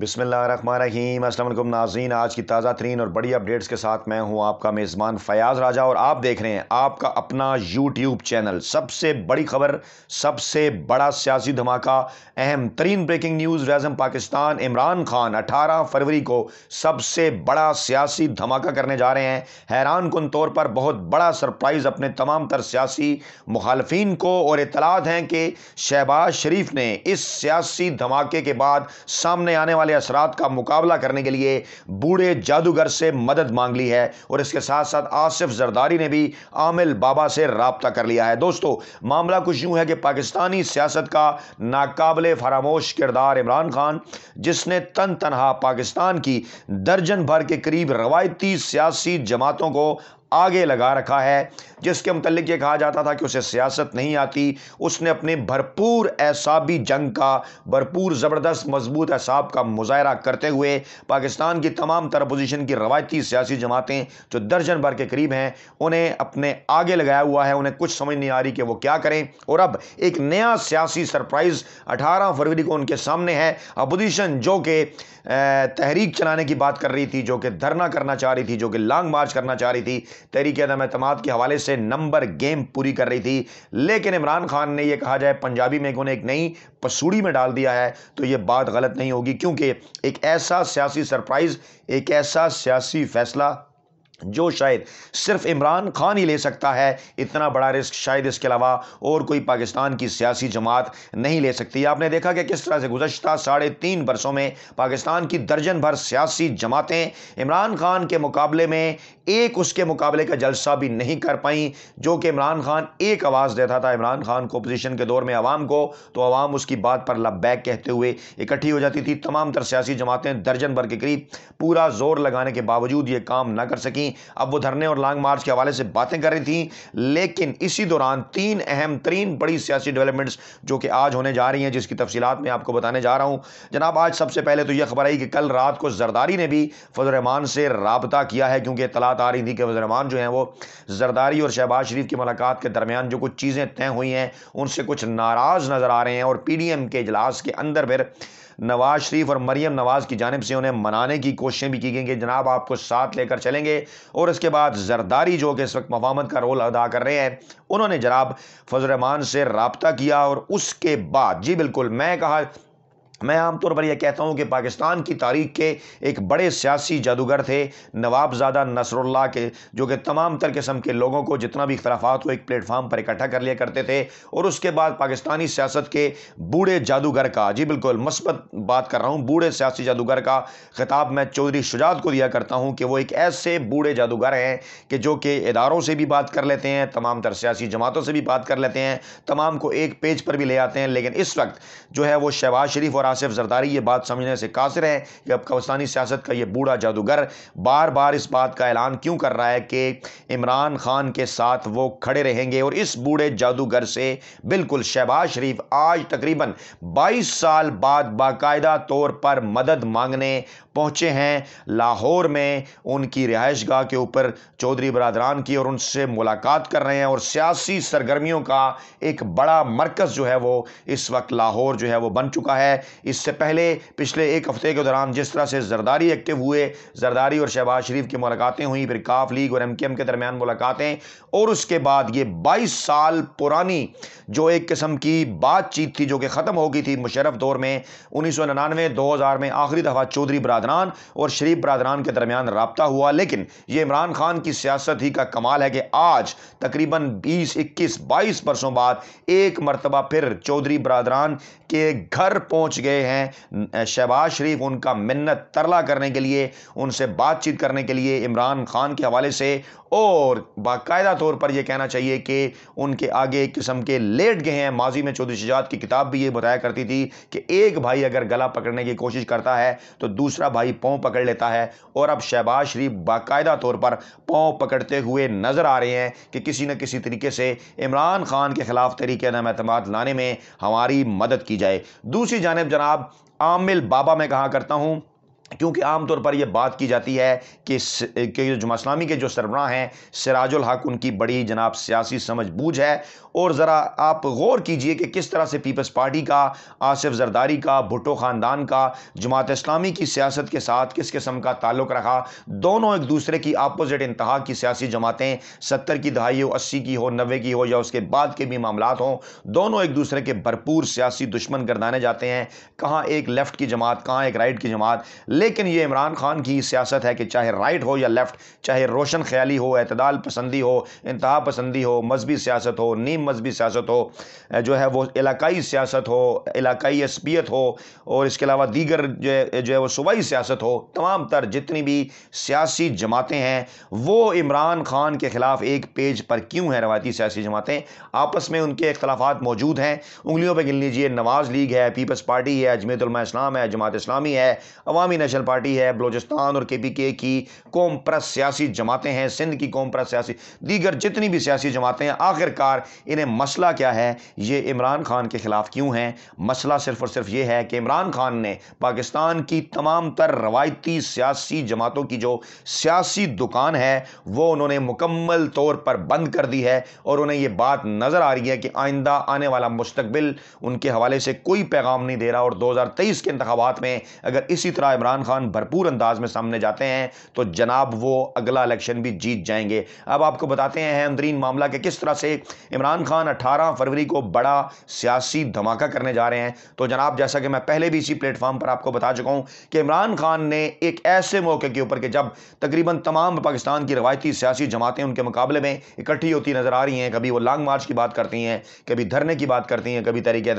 बिसमीम असल नाजीन आज की ताज़ा तरीन और बड़ी अपडेट्स के साथ मैं हूं आपका मेज़बान फयाज राजा और आप देख रहे हैं आपका अपना यूट्यूब चैनल सबसे बड़ी खबर सबसे बड़ा सियासी धमाका अहम तरीन ब्रेकिंग न्यूज़ रजम पाकिस्तान इमरान खान अठारह फरवरी को सबसे बड़ा सियासी धमाका करने जा रहे हैं हैरान कन तौर पर बहुत बड़ा सरप्राइज़ अपने तमाम तर सियासी मुखालफन को और इतलात हैं कि शहबाज शरीफ ने इस सियासी धमाके के बाद सामने आने वाले वाले असरात का मुकाबला करने के लिए बूढ़े जादूगर से मदद मांग ली है और इसके साथ साथ आसिफ जरदारी ने भी आमिल बाबा से रबता कर लिया है दोस्तों मामला कुछ यूं है कि पाकिस्तानी सियासत का नाकबिल फरामोश किरदार इमरान खान जिसने तन तनहा पाकिस्तान की दर्जन भर के करीब रवायती सियासी जमातों को आगे लगा रखा है जिसके मतलब ये कहा जाता था कि उसे सियासत नहीं आती उसने अपने भरपूर एसाबी जंग का भरपूर ज़बरदस्त मजबूत एसाब का मुजाहरा करते हुए पाकिस्तान की तमाम तर अपोजिशन की रवायती सियासी जमातें जो दर्जन भर के करीब हैं उन्हें अपने आगे लगाया हुआ है उन्हें कुछ समझ नहीं आ रही कि वो क्या करें और अब एक नया सियासी सरप्राइज़ अठारह फरवरी को उनके सामने है अपोजिशन जो कि तहरीक चलाने की बात कर रही थी जो कि धरना करना चाह रही थी जो कि लॉन्ग मार्च करना चाह रही थी तहरीक आदम एतम के हवाले से नंबर गेम पूरी कर रही थी लेकिन इमरान खान ने यह कहा जाए पंजाबी में उन्हें एक नई पसूड़ी में डाल दिया है तो यह बात गलत नहीं होगी क्योंकि एक ऐसा सियासी सरप्राइज़ एक ऐसा सियासी फैसला जो शायद सिर्फ इमरान खान ही ले सकता है इतना बड़ा रिस्क शायद इसके अलावा और कोई पाकिस्तान की सियासी जमात नहीं ले सकती आपने देखा कि किस तरह से गुजशत साढ़े तीन बरसों में पाकिस्तान की दर्जन भर सियासी जमातें इमरान खान के मुकाबले में एक उसके मुकाबले का जलसा भी नहीं कर पाई जो कि इमरान खान एक आवाज़ देता था इमरान खान को अपोजिशन के दौर में आवाम को तो आवाम उसकी बात पर लबैक कहते हुए इकट्ठी हो जाती थी तमाम तर सियासी जमातें दर्जन भर के करीब पूरा जोर लगाने के बावजूद ये काम ना कर सकें थी अब वो धरने और लॉन्ग मार्च के हवाले से बातें कर रही थी लेकिन इसी दौरान तीन अहम तरीन बड़ी सियासी डेवलपमेंट्स जो कि आज होने जा रही हैं जिसकी तफसीत मैं आपको बताने जा रहा हूँ जनाब आज सबसे पहले तो यह खबर आई कि कल रात को जरदारी ने भी फजलरहमान से रबता किया है क्योंकि इतलात आ रही थी कि फजलरहमान जो हैं वो जरदारी और शहबाज शरीफ की मुलाकात के दरमियान जो कुछ चीज़ें तय हुई हैं उनसे कुछ नाराज़ नज़र आ रहे हैं और पी डी एम के इजलास के अंदर फिर नवाज शरीफ और मरीम नवाज की जानब से उन्हें मनाने की कोशिशें भी की गई कि जनाब आपको साथ लेकर चलेंगे और इसके बाद जरदारी जो कि इस वक्त मफामत का रोल अदा कर रहे हैं उन्होंने जनाब फजलरहमान से रबता किया और उसके बाद जी बिल्कुल मैं कहा मैं आमतौर पर यह कहता हूँ कि पाकिस्तान की तारीख के एक बड़े सियासी जादूगर थे नवाबजादा नसरुल्ला के जो कि तमाम तर किस्म के लोगों को जितना भी इख्तलाफात हो एक प्लेटफार्म पर इकट्ठा कर लिया करते थे और उसके बाद पाकिस्तानी सियासत के बूढ़े जादूगर का जी बिल्कुल मस्बत बात कर रहा हूँ बूढ़े सियासी जादूगर का खिताब मैं चौधरी शुजात को दिया करता हूँ कि वो एक ऐसे बूढ़े जादूगर हैं कि जो कि इदारों से भी बात कर लेते हैं तमाम तर सियासी जमातों से भी बात कर लेते हैं तमाम को एक पेज पर भी ले आते हैं लेकिन इस वक्त जो है वो शहबाज शरीफ और आसिफ जरदारी ये बात समझने से कासिर है कि अब कबस्तानी सियासत का ये बूढ़ा जादूगर बार बार इस बात का ऐलान क्यों कर रहा है कि इमरान खान के साथ वो खड़े रहेंगे और इस बूढ़े जादूगर से बिल्कुल शहबाज शरीफ आज तकरीबन बाईस साल बाद बाकायदा तौर पर मदद मांगने पहुँचे हैं लाहौर में उनकी रिहाइश गाह के ऊपर चौधरी बरदरान की और उनसे मुलाकात कर रहे हैं और सियासी सरगर्मियों का एक बड़ा मरकज़ जो है वो इस वक्त लाहौर जो है वो बन चुका है इससे पहले पिछले एक हफ्ते के दौरान जिस तरह से जरदारी एक्टिव हुए जरदारी और शहबाज शरीफ की मुलाकातें हुई फिर काफ लीग और एम के एम के दरमियान मुलाकातें और उसके बाद ये बाईस साल पुरानी जो एक किस्म की बातचीत थी जो कि ख़त्म हो गई थी मुशरफ दौर में उन्नीस सौ निन्यानवे दो हज़ार में आखिरी दफ़ा चौधरी बरदरान और शरीफ बरदरान के दरमियान रबता हुआ लेकिन ये इमरान खान की सियासत ही का कमाल है कि आज तकरीबन बीस इक्कीस बाईस बरसों बाद एक मरतबा फिर चौधरी बरदरान के घर पहुँच गए गए हैं शहबाज शरीफ उनका मिन्नत तरला करने के लिए उनसे बातचीत करने के लिए इमरान खान के हवाले से और बाकायदा तौर पर यह कहना चाहिए कि उनके आगे एक किस्म के लेट गए हैं माजी में चौधरी शिजात की किताब भी ये बताया करती थी कि एक भाई अगर गला पकड़ने की कोशिश करता है तो दूसरा भाई पाँव पकड़ लेता है और अब शहबाज शरीफ बाकायदा तौर पर पाँव पकड़ते हुए नज़र आ रहे हैं कि किसी न किसी तरीके से इमरान खान के खिलाफ तरीके नम लाने में हमारी मदद की जाए दूसरी जानब जब जनाब आमिल बाबा मैं कहा करता हूं क्योंकि आम तौर पर यह बात की जाती है कि कि इस्लामी के जो सरबरा हैं सिराजुल हक उनकी बड़ी जनाब सियासी समझ बूझ है और ज़रा आप गौर कीजिए कि किस तरह से पीपल्स पार्टी का आसिफ जरदारी का भुटो ख़ानदान का जमात इस्लामी की सियासत के साथ किस किस्म का ताल्लुक़ रखा दोनों एक दूसरे की अपोजिट इंतहा की सियासी जमातें सत्तर की दहाई हो अस्सी की हो नबे की हो या उसके बाद के भी मामला हों दोनों एक दूसरे के भरपूर सियासी दुश्मन गर्दाने जाते हैं कहाँ एक लेफ़्ट की जमात कहाँ एक राइट की जमात लेकिन ये इमरान खान की सियासत है कि चाहे राइट हो या लेफ़्ट चाहे रोशन ख्याली हो अतदाल पसंदी हो इंतहा पसंदी हो मजहबी सियासत हो नीम मजहबी सियासत हो जो है वो इलाकई सियासत हो इलाकई असबियत हो और इसके अलावा दीगर जो है जो है वो सूबाई सियासत हो तमाम तर जितनी भी सियासी जमातें हैं वो इमरान खान के ख़िलाफ़ एक पेज पर क्यों हैं रवायती सियासी जमातें आपस में उनके अख्तलाफात मौजूद हैं उंगलियों पर गिन लीजिए नवाज़ लीग है पीपल्स पार्टी है अजमेतलमा इस्लाम है जमात इस्लामी है अवामी नेशनल पार्टी है बलोचिस्तान और के पी के की कौम प्रस सियासी जमातें हैं सिंध की कौम प्रस सियासी दीगर जितनी भी सियासी जमातें हैं आखिरकार इन्हें मसला क्या है ये इमरान खान के ख़िलाफ़ क्यों हैं मसला सिर्फ और सिर्फ ये है कि इमरान खान ने पाकिस्तान की तमाम तर रवायती सियासी जमातों की जो सियासी दुकान है वो उन्होंने मुकम्मल तौर पर बंद कर दी है और उन्हें ये बात नज़र आ रही है कि आइंदा आने वाला मुस्तबिल उनके हवाले से कोई पैगाम नहीं दे रहा और दो हज़ार तेईस के इंतबात में अगर इसी तरह इमरान इमरान खान भरपूर अंदाज में सामने जाते हैं तो जनाब वो अगला इलेक्शन भी जीत जाएंगे अब आपको बताते हैं अंदरीन मामला के किस तरह से इमरान खान अठारह फरवरी को बड़ा सियासी धमाका करने जा रहे हैं तो जनाब जैसा कि मैं पहले भी इसी प्लेटफॉर्म पर आपको बता चुका हूँ कि इमरान खान ने एक ऐसे मौके के ऊपर कि जब तकरीबन तमाम पाकिस्तान की रवायती सियासी जमातें उनके मुकाबले में इकट्ठी होती नजर आ रही हैं कभी वो लॉन्ग मार्च की बात करती हैं कभी धरने की बात करती हैं कभी तरीके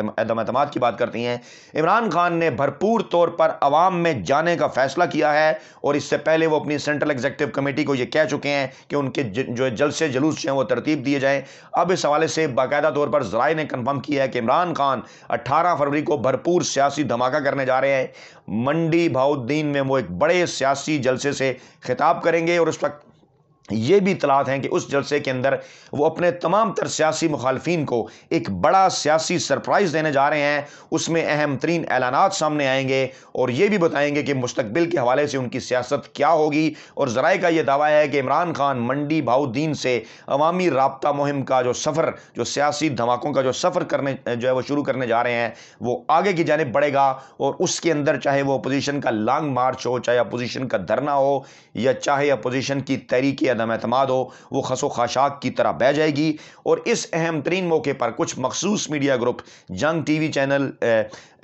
की बात करती हैं इमरान खान ने भरपूर तौर पर आवाम में जाने हटाने का फैसला किया है और इससे पहले वो अपनी सेंट्रल एग्जीक्यूटिव कमेटी को ये कह चुके हैं कि उनके जो है जलसे जुलूस हैं वो तरतीब दिए जाएँ अब इस हवाले से बाकायदा तौर पर जराए ने कन्फर्म किया है कि इमरान खान अट्ठारह फरवरी को भरपूर सियासी धमाका करने जा रहे हैं मंडी भाउद्दीन में वो एक बड़े सियासी जलसे से खिताब करेंगे और उस वक्त ये भी इतलात हैं कि उस जलसे के अंदर वो अपने तमाम तर सियासी मुखालफन को एक बड़ा सियासी सरप्राइज़ देने जा रहे हैं उसमें अहम तरीन ऐलान सामने आएंगे और ये भी बताएंगे कि मुस्तबिल के हवाले से उनकी सियासत क्या होगी और ज़राए का यह दावा है कि इमरान खान मंडी भाउद्दीन से अवामी रबता मुहिम का जो सफ़र जो सियासी धमाकों का जो सफ़र करने जो है वो शुरू करने जा रहे हैं वो आगे की जानब बढ़ेगा और उसके अंदर चाहे वो अपोजिशन का लॉन्ग मार्च हो चाहे अपोजिशन का धरना हो या चाहे अपोजिशन की तहरीक अदम अतमाद हो वो खसो खाशाक की तरह बह जाएगी और इस अहम तरीन मौके पर कुछ मखसूस media group Jang T V channel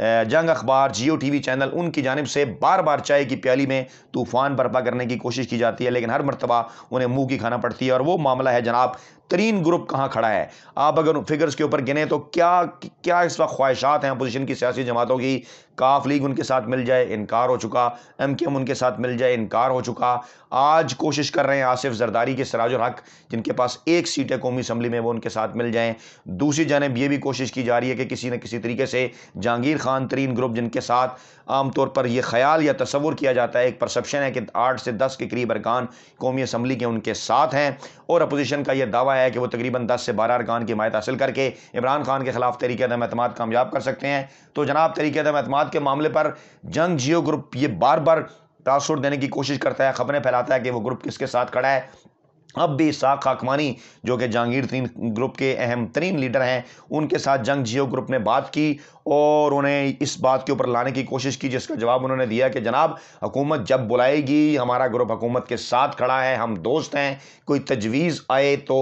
Jang अखबार जियो टी वी चैनल उनकी जानब से बार बार चाय की प्याली में तूफ़ान बर्पा करने की कोशिश की जाती है लेकिन हर मरतबा उन्हें मुँह की खाना पड़ती है और वो मामला है जनाब तरीन ग्रुप कहाँ खड़ा है आप अगर फिगर्स के ऊपर गिने तो क्या क्या इस वक्त ख्वाहिशात हैं अपोजिशन की सियासी जमातों की काफ लीग उनके साथ मिल जाए इनकार हो चुका एम के एम उनके साथ मिल जाए इनकार हो चुका आज कोशिश कर रहे हैं आसिफ जरदारी के सराज हक जिनके पास एक सीट है कौमी असम्बली में वो उनके साथ मिल जाएँ दूसरी जानब यह भी कोशिश की जा रही है कि किसी न किसी तरीके से जहांगीर खान तरीन ग्रुप जिनके साथ आम तौर पर यह ख्याल या तस्वुर किया जाता है एक परसप्शन है कि आठ से दस के करीब अरकान कौमी असम्बली के उनके साथ हैं और अपोजीशन का यह दावा है कि वो तकरीबन दस से बारह अरकान की हमायत हासिल करके इमरान खान के खिलाफ तरीके अदम अतमाद कामयाब कर सकते हैं तो जनाब तरीके अदम अतमाद के मामले पर जंग जियो ग्रुप ये बार बार तासुर देने की कोशिश करता है खबरें फैलाता है कि वह ग्रुप किसके साथ खड़ा है अब भी साख खाकमानी जो कि जहांगीर तीन ग्रुप के अहम तरीन लीडर हैं उनके साथ जंग जियो ग्रुप ने बात की और उन्हें इस बात के ऊपर लाने की कोशिश की जिसका जवाब उन्होंने दिया कि जनाब हुकूमत जब बुलाएगी हमारा ग्रुप हुकूमत के साथ खड़ा है हम दोस्त हैं कोई तजवीज़ आए तो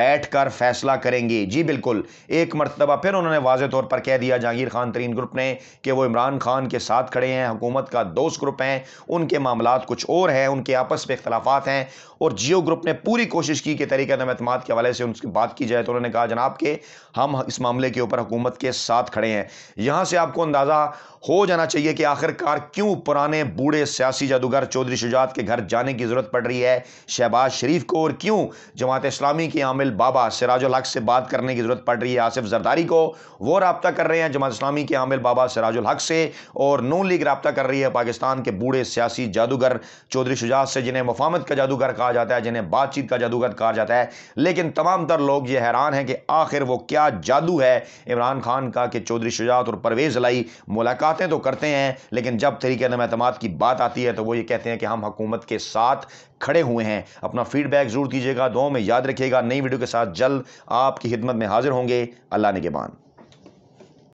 बैठ कर फैसला करेंगे जी बिल्कुल एक मरतबा फिर उन्होंने वाज तौर पर कह दिया जहांगीर खान तरीन ग्रुप ने कि वो इमरान खान के साथ खड़े हैं हुकूमत का दोस्त ग्रुप हैं उनके मामला कुछ और हैं उनके आपस में इख्तलाफात हैं और जियो ग्रुप ने पूरी कोशिश की कि तरीके अतमाद के हवाले से उनकी बात की जाए तो उन्होंने कहा जनाब के हम इस मामले के ऊपर हुकूमत के साथ खड़े हैं यहां से आपको अंदाजा हो जाना चाहिए कि आखिरकार क्यों पुराने बूढ़े सियासी जादूगर चौधरी शुजात के घर जाने की जरूरत पड़ रही है शहबाज शरीफ को और क्यों जमात इस्लामी के आमिल बाबा सिराजुल हक से बात करने की जरूरत पड़ रही है आसिफ जरदारी को वो रबता कर रहे हैं जमात इस्लामी के आमिल बाबा सिराजुल हक से और नू लीग रबता कर रही है पाकिस्तान के बूढ़े सियासी जादूगर चौधरी शुजात से जिन्हें मुफामत का जादूगर कहा जाता है जिन्हें बातचीत का जादूगर कहा जाता है लेकिन तमाम तर लोग ये हैरान हैं कि आखिर वो क्या जादू है इमरान खान का कि चौधरी शुजात मुजाकरात और परवेज़ लाई मुलाकातें तो करते हैं लेकिन जब तरीके नमतमाद की बात आती है तो वो ये कहते हैं कि हम हकूमत के साथ खड़े हुए हैं अपना फीडबैक ज़रूर दीजिएगा दो में याद रखिएगा नई वीडियो के साथ जल्द आपकी खिदमत में हाजिर होंगे अल्लाह ने के बान